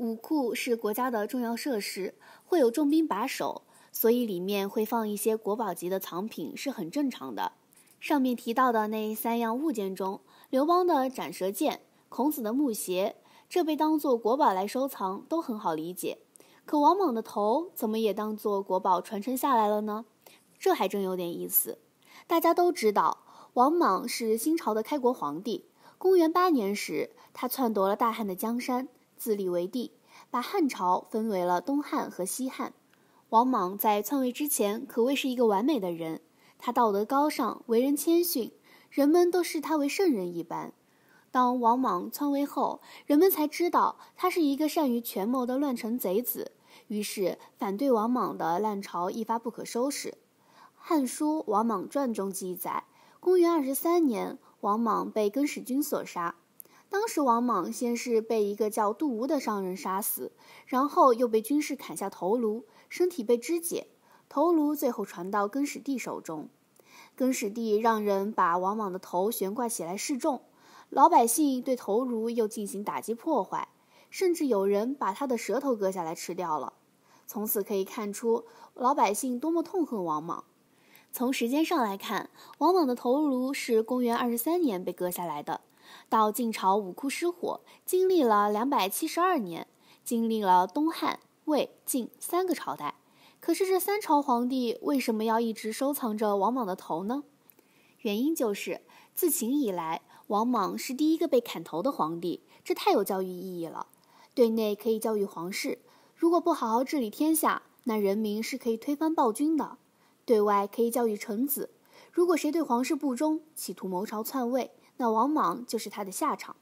武库是国家的重要设施，会有重兵把守，所以里面会放一些国宝级的藏品是很正常的。上面提到的那三样物件中，刘邦的斩蛇剑、孔子的木鞋，这被当作国宝来收藏，都很好理解。可王莽的头怎么也当做国宝传承下来了呢？这还真有点意思。大家都知道，王莽是新朝的开国皇帝。公元八年时，他篡夺了大汉的江山。自立为帝，把汉朝分为了东汉和西汉。王莽在篡位之前，可谓是一个完美的人，他道德高尚，为人谦逊，人们都视他为圣人一般。当王莽篡位后，人们才知道他是一个善于权谋的乱臣贼子，于是反对王莽的浪潮一发不可收拾。《汉书·王莽传》中记载，公元二十三年，王莽被更始军所杀。当时，王莽先是被一个叫杜吴的商人杀死，然后又被军士砍下头颅，身体被肢解，头颅最后传到更始帝手中。更始帝让人把王莽的头悬挂起来示众，老百姓对头颅又进行打击破坏，甚至有人把他的舌头割下来吃掉了。从此可以看出，老百姓多么痛恨王莽。从时间上来看，王莽的头颅是公元二十三年被割下来的。到晋朝武库失火，经历了两百七十二年，经历了东汉、魏、晋三个朝代。可是这三朝皇帝为什么要一直收藏着王莽的头呢？原因就是自秦以来，王莽是第一个被砍头的皇帝，这太有教育意义了。对内可以教育皇室，如果不好好治理天下，那人民是可以推翻暴君的；对外可以教育臣子，如果谁对皇室不忠，企图谋朝篡位。那王莽就是他的下场，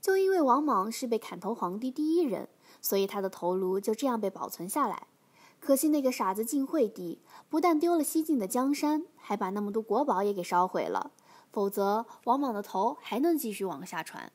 就因为王莽是被砍头皇帝第一人，所以他的头颅就这样被保存下来。可惜那个傻子晋惠帝不但丢了西晋的江山，还把那么多国宝也给烧毁了，否则王莽的头还能继续往下传。